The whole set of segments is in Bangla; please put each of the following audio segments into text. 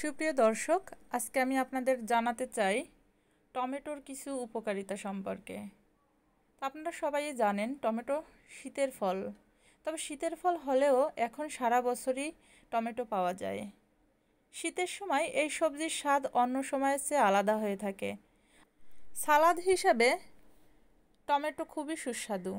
সুপ্রিয় দর্শক আজকে আমি আপনাদের জানাতে চাই টমেটোর কিছু উপকারিতা সম্পর্কে আপনারা সবাই জানেন টমেটো শীতের ফল তবে শীতের ফল হলেও এখন সারা বছরই টমেটো পাওয়া যায় শীতের সময় এই সবজির স্বাদ অন্য সময়ের চেয়ে আলাদা হয়ে থাকে সালাদ হিসাবে টমেটো খুবই সুস্বাদু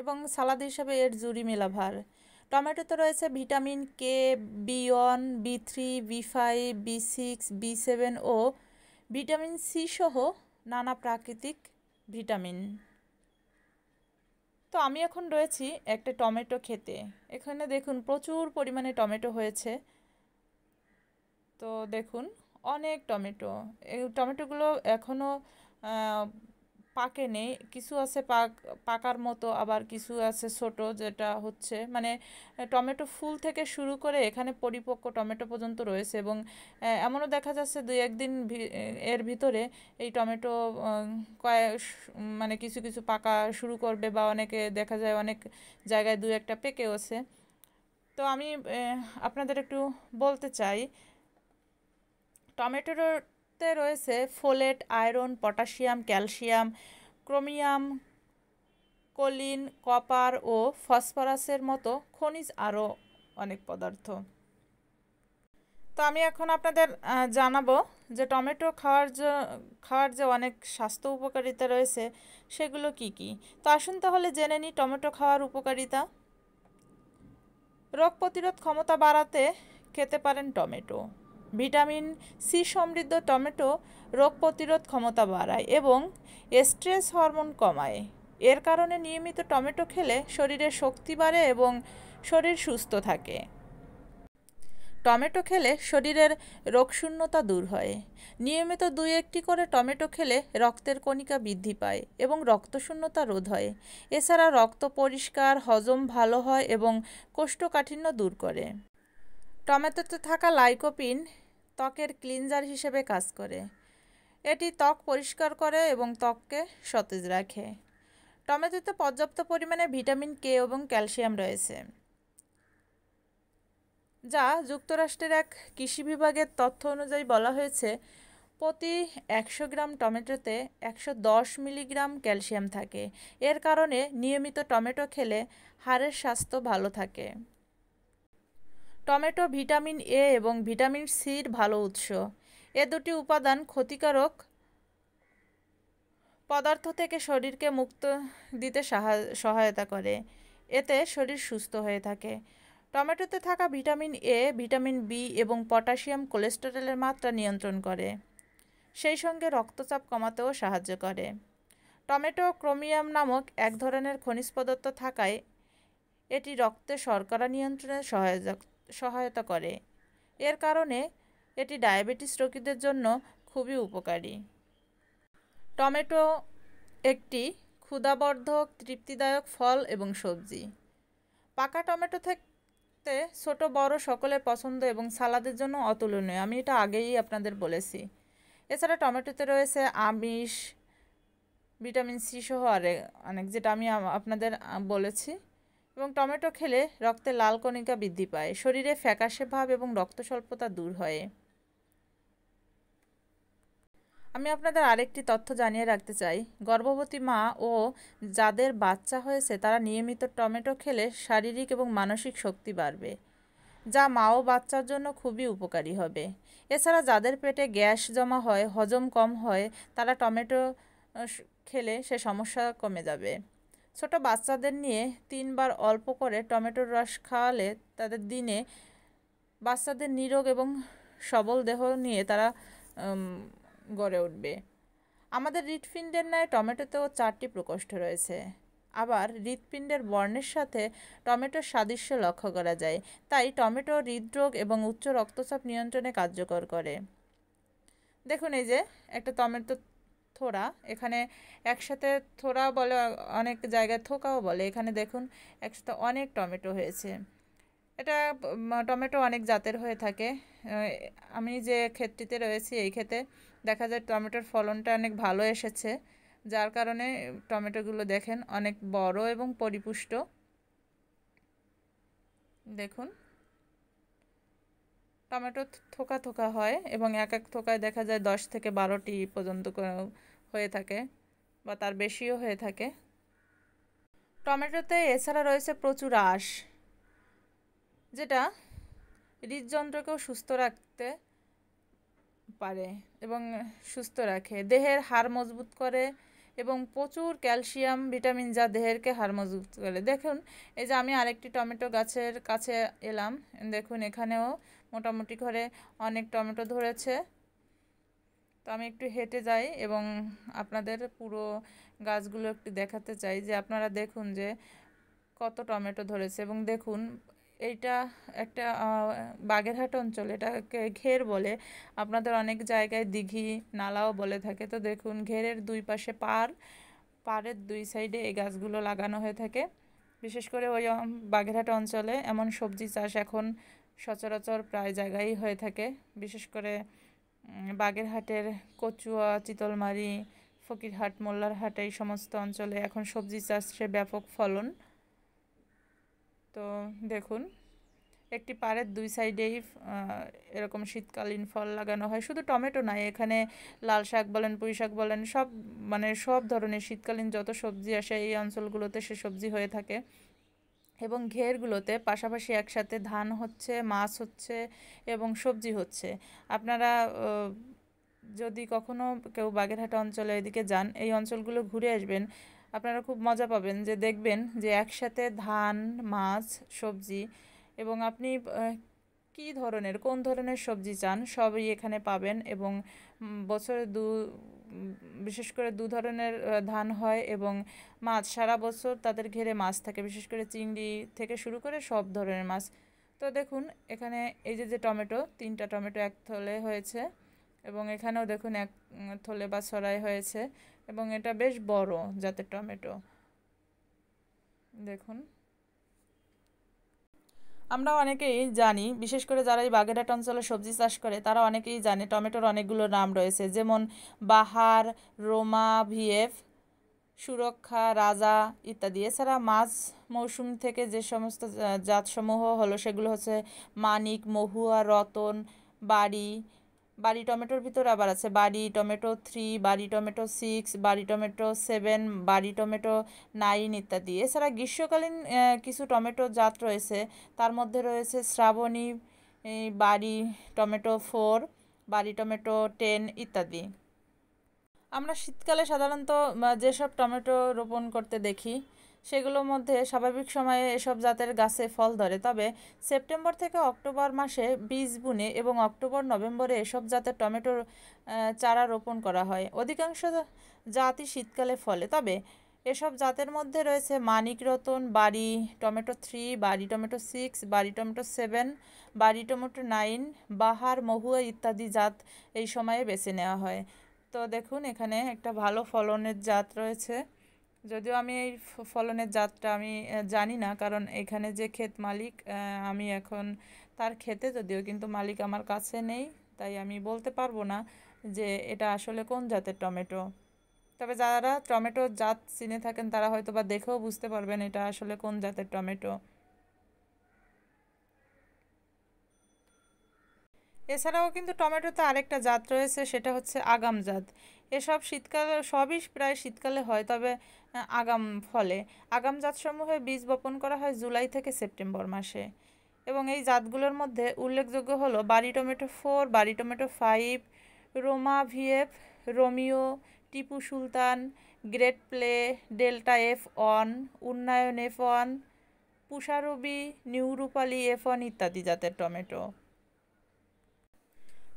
এবং সালাদ হিসাবে এর জুড়ি মেলা ভার টমেটোতে রয়েছে vitamin K B one B three B five B six B seven ও ভিটামিন সি সহ নানা প্রাকৃতিক ভিটামিন তো আমি এখন রয়েছি একটা টমেটো খেতে এখানে দেখুন প্রচুর পরিমাণে টমেটো হয়েছে তো দেখুন অনেক টমেটো এই টমেটোগুলো এখনও পাকে নেই কিছু আছে পাক পাকার মতো আবার কিছু আছে ছোট যেটা হচ্ছে মানে টমেটো ফুল থেকে শুরু করে এখানে পরিপক্ক টমেটো পর্যন্ত রয়েছে এবং এমনও দেখা যাচ্ছে দুই একদিন এর ভিতরে এই টমেটো কয়েক মানে কিছু কিছু পাকা শুরু করবে বা অনেকে দেখা যায় অনেক জায়গায় দু একটা পেকেওছে তো আমি আপনাদের একটু বলতে চাই টমেটোর মধ্যে রয়েছে folate iron potassium calcium chromium choline copper ও ফসফরাসের মতো খনিজ আরও অনেক পদার্থ তো আমি এখন আপনাদের জানাবো যে টমেটো খাওয়ার যে খাওয়ার যে অনেক স্বাস্থ্য উপকারিতা রয়েছে সেগুলো কি কি তো আসুন তাহলে জেনে নিই টমেটো খাওয়ার উপকারিতা রোগ প্রতিরোধ ক্ষমতা বাড়াতে খেতে পারেন টমেটো ভিটামিন সি সমৃদ্ধ টমেটো রোগ প্রতিরোধ ক্ষমতা বাড়ায় এবং স্ট্রেস হরমোন কমায় এর কারণে নিয়মিত টমেটো খেলে শরীরের শক্তি বাড়ে এবং শরীর সুস্থ থাকে টমেটো খেলে শরীরের রোগশূন্যতা দূর হয় নিয়মিত দুই একটি করে টমেটো খেলে রক্তের কণিকা বৃদ্ধি পায় এবং রক্তশূন্যতা রোধ হয় এছাড়া রক্ত পরিষ্কার হজম ভালো হয় এবং কোষ্ঠকাঠিন্য দূর করে টমেটোতে থাকা লাইকোপিন ত্বকের ক্লিনজার হিসেবে কাজ করে এটি ত্বক পরিষ্কার করে এবং ত্বককে সতেজ রাখে টমেটোতে পর্যাপ্ত পরিমাণে ভিটামিন কে এবং ক্যালসিয়াম রয়েছে যা যুক্তরাষ্ট্রের এক কৃষি বিভাগের তথ্য অনুযায়ী বলা হয়েছে প্রতি একশো গ্রাম টমেটোতে একশো দশ মিলিগ্রাম ক্যালসিয়াম থাকে এর কারণে নিয়মিত টমেটো খেলে হাড়ের স্বাস্থ্য ভালো থাকে টমেটো ভিটামিন এ এবং ভিটামিন সির ভালো উৎস এ দুটি উপাদান ক্ষতিকারক পদার্থ থেকে শরীরকে মুক্ত দিতে সহায়তা করে এতে শরীর সুস্থ হয়ে থাকে টমেটোতে থাকা ভিটামিন এ ভিটামিন বি এবং পটাশিয়াম কোলেস্টেরলের মাত্রা নিয়ন্ত্রণ করে সেই সঙ্গে রক্তচাপ কমাতেও সাহায্য করে টমেটো ক্রোমিয়াম নামক এক ধরনের খনিজ পদার্থ থাকায় এটি রক্তে শর্করা নিয়ন্ত্রণে সহায়ক সহায়তা করে এর কারণে এটি ডায়াবেটিস রোগীদের জন্য খুবই উপকারী টমেটো একটি ক্ষুদাবর্ধক তৃপ্তিদায়ক ফল এবং সবজি পাকা টমেটো থেকে ছোট বড় সকলের পছন্দ এবং সালাদের জন্য অতুলনীয় আমি এটা আগেই আপনাদের বলেছি এছাড়া টমেটোতে রয়েছে আমিষ ভিটামিন সি সহ আরে অনেক যেটা আমি আপনাদের বলেছি এবং টমেটো খেলে রক্তে লাল কণিকা বৃদ্ধি পায় শরীরে ফ্যাকাশে ভাব এবং রক্ত স্বল্পতা দূর হয় আমি আপনাদের আরেকটি তথ্য জানিয়ে রাখতে চাই গর্ভবতী মা ও যাদের বাচ্চা হয়েছে তারা নিয়মিত টমেটো খেলে শারীরিক এবং মানসিক শক্তি বাড়বে যা মা ও বাচ্চার জন্য খুবই উপকারী হবে এছাড়া যাদের পেটে গ্যাস জমা হয় হজম কম হয় তারা টমেটো খেলে সে সমস্যা কমে যাবে ছোট বাচ্চাদের নিয়ে তিনবার অল্প করে টমেটোর রস খাওয়ালে তাদের দিনে বাচ্চাদের নিরোগ এবং সবল দেহ নিয়ে তারা গড়ে উঠবে আমাদের হৃৎপিণ্ডের ন্যায় টমেটোতেও চারটি প্রকোষ্ঠ রয়েছে আবার হৃৎপিণ্ডের বর্ণের সাথে টমেটোর সাদৃশ্য লক্ষ্য করা যায় তাই টমেটো হৃদরোগ এবং উচ্চ রক্তচাপ নিয়ন্ত্রণে কার্যকর করে দেখুন এই যে একটা টমেটো থোড়া এখানে একসাথে থোড়া বলে অনেক জায়গায় থোকাও বলে এখানে দেখুন একসাথে অনেক টমেটো হয়েছে এটা টমেটো অনেক জাতের হয়ে থাকে আমি যে ক্ষেতটিতে রয়েছি এই ক্ষেতে দেখা যায় টমেটোর ফলনটা অনেক ভালো এসেছে যার কারণে টমেটোগুলো দেখেন অনেক বড় এবং পরিপুষ্ট দেখুন টমেটো থোকা থোকা হয় এবং এক এক থোকায় দেখা যায় দশ থেকে বারোটি পর্যন্ত হয়ে থাকে বা তার বেশিও হয়ে থাকে টমেটোতে এছাড়া রয়েছে প্রচুর আঁশ যেটা হৃদযন্ত্রকেও সুস্থ রাখতে পারে এবং সুস্থ রাখে দেহের হাড় মজবুত করে এবং প্রচুর ক্যালসিয়াম ভিটামিন যা দেহেরকে হার মজবুত করে দেখুন এই যে আমি আরেকটি টমেটো গাছের কাছে এলাম দেখুন এখানেও মোটামুটি করে অনেক টমেটো ধরেছে আমি একটু হেঁটে যাই এবং আপনাদের পুরো গাছগুলো একটু দেখাতে চাই যে আপনারা দেখুন যে কত টমেটো ধরেছে এবং দেখুন এইটা একটা বাগেরহাট অঞ্চল এটাকে ঘের বলে আপনাদের অনেক জায়গায় দিঘি নালাও বলে থাকে তো দেখুন ঘেরের দুই পাশে পার পাড়ের দুই সাইডে এই গাছগুলো লাগানো হয়ে থাকে বিশেষ করে ওই বাগেরহাট অঞ্চলে এমন সবজি চাষ এখন সচরাচর প্রায় জায়গায় হয়ে থাকে বিশেষ করে বাগেরহাটের কচুয়া চিতলমারি ফকিরহাট মোল্লারহাট এই সমস্ত অঞ্চলে এখন সবজি চাষে ব্যাপক ফলন তো দেখুন একটি পাড়ের দুই সাইডেই এরকম শীতকালীন ফল লাগানো হয় শুধু টমেটো নয় এখানে লাল শাক বলেন পুঁই শাক বলেন সব মানে সব ধরনের শীতকালীন যত সবজি আসে এই অঞ্চলগুলোতে সে সবজি হয়ে থাকে এবং ঘেরগুলোতে পাশাপাশি একসাথে ধান হচ্ছে মাছ হচ্ছে এবং সবজি হচ্ছে আপনারা যদি কখনো কেউ বাগেরহাট অঞ্চলে এদিকে যান এই অঞ্চলগুলো ঘুরে আসবেন আপনারা খুব মজা পাবেন যে দেখবেন যে একসাথে ধান মাছ সবজি এবং আপনি কি ধরনের কোন ধরনের সবজি চান সবই এখানে পাবেন এবং বছরে দু বিশেষ করে দু ধরনের ধান হয় এবং মাছ সারা বছর তাদের ঘেরে মাছ থাকে বিশেষ করে চিংড়ি থেকে শুরু করে সব ধরনের মাছ তো দেখুন এখানে এই যে যে টমেটো তিনটা টমেটো এক থলে হয়েছে এবং এখানেও দেখুন এক থলে বা ছড়াই হয়েছে এবং এটা বেশ বড় জাতের টমেটো দেখুন আমরা অনেকেই জানি বিশেষ করে যারা এই বাগেরহাট অঞ্চলে সবজি চাষ করে তারা অনেকেই জানে টমেটোর অনেকগুলো নাম রয়েছে যেমন বাহার রোমা ভিএফ সুরক্ষা রাজা ইত্যাদি এছাড়া মাছ মৌসুম থেকে যে সমস্ত জাতসমূহ হলো সেগুলো হচ্ছে মানিক মহুয়া রতন বাড়ি বাড়ি টমেটোর ভিতরে আবার আছে BARI tomato three BARI tomato six BARI tomato seven BARI tomato nine ইত্যাদি এছাড়া গ্রীষ্মকালীন কিছু টমেটো জাত রয়েছে তার মধ্যে রয়েছে Srabani BARI tomato four BARI tomato ten ইত্যাদি আমরা শীতকালে সাধারণত যেসব টমেটো রোপণ করতে দেখি সেগুলোর মধ্যে স্বাভাবিক সময়ে এসব জাতের গাছে ফল ধরে তবে সেপ্টেম্বর থেকে অক্টোবর মাসে বীজ বুনে এবং অক্টোবর নভেম্বরে এসব জাতের টমেটোর চারা রোপণ করা হয় অধিকাংশ জাতই শীতকালে ফলে তবে এসব জাতের মধ্যে রয়েছে Manik Ratan BARI tomato three BARI tomato six BARI tomato seven BARI tomato nine Bahar Mahua ইত্যাদি জাত এই সময়ে বেছে নেওয়া হয় তো দেখুন এখানে একটা ভালো ফলনের জাত রয়েছে যদিও আমি এই ফলনের জাতটা আমি জানি না কারণ এখানে যে ক্ষেত মালিক আমি এখন তার খেতে যদিও কিন্তু মালিক আমার কাছে নেই তাই আমি বলতে পারবো না যে এটা আসলে কোন জাতের টমেটো তবে যারা টমেটোর জাত চিনে থাকেন তারা হয়তো বা দেখেও বুঝতে পারবেন এটা আসলে কোন জাতের টমেটো এছাড়াও কিন্তু টমেটোতে আরেকটা জাত রয়েছে সেটা হচ্ছে আগাম জাত এসব শীতকালে সবই প্রায় শীতকালে হয় তবে আগাম ফলে আগাম জাতসমূহে বীজ বপন করা হয় জুলাই থেকে সেপ্টেম্বর মাসে এবং এই জাতগুলোর মধ্যে উল্লেখযোগ্য হলো BARI tomato four BARI tomato five Roma VF Romeo Tipu Sultan great play Delta F one Unnayan F one Pusa Ruby new F one ইত্যাদি জাতের টমেটো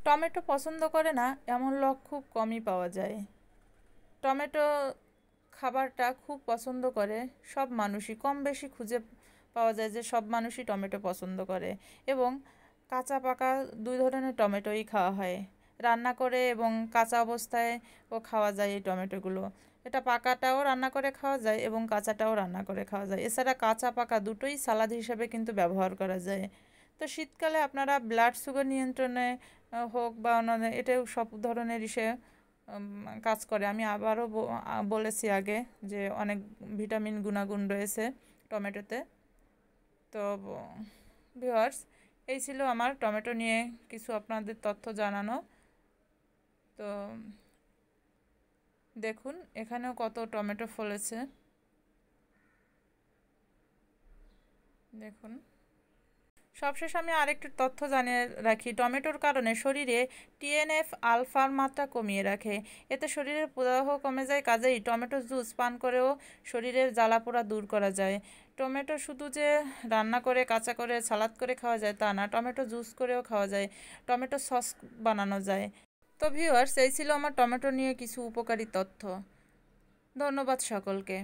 টমেটো পছন্দ করে না এমন লোক খুব কমই পাওয়া যায় টমেটো খাবারটা খুব পছন্দ করে সব মানুষই কম বেশি খুঁজে পাওয়া যায় যে সব মানুষই টমেটো পছন্দ করে এবং কাঁচা পাকা দুই ধরনের টমেটোই খাওয়া হয় রান্না করে এবং কাঁচা অবস্থায় ও খাওয়া যায় এই টমেটোগুলো এটা পাকাটাও রান্না করে খাওয়া যায় এবং কাঁচাটাও রান্না করে খাওয়া যায় এছাড়া কাঁচা পাকা দুটোই সালাদ হিসাবে কিন্তু ব্যবহার করা যায় তো শীতকালে আপনারা ব্লাড সুগার নিয়ন্ত্রণে হোক বা অন্যান্য এটাও সব ধরনের ইসে কাজ করে আমি আবারও বলেছি আগে যে অনেক ভিটামিন গুণাগুণ রয়েছে টমেটোতে তো ভিওয়ার্স এই ছিল আমার টমেটো নিয়ে কিছু আপনাদের তথ্য জানানো তো দেখুন এখানেও কত টমেটো ফলেছে দেখুন সবশেষে আমি আরেকটি তথ্য জানিয়ে রাখি টমেটোর কারণে শরীরে টিএনএফ আলফার মাত্রা কমিয়ে রাখে এতে শরীরের প্রদাহ কমে যায় কাজেই টমেটো জুস পান করেও শরীরের জ্বালাপোড়া দূর করা যায় টমেটো শুধু যে রান্না করে কাঁচা করে সালাদ করে খাওয়া যায় তা না টমেটো জুস করেও খাওয়া যায় টমেটো সস বানানো যায় তো ভিউয়ার্স এই ছিল আমার টমেটো নিয়ে কিছু উপকারী তথ্য ধন্যবাদ সকলকে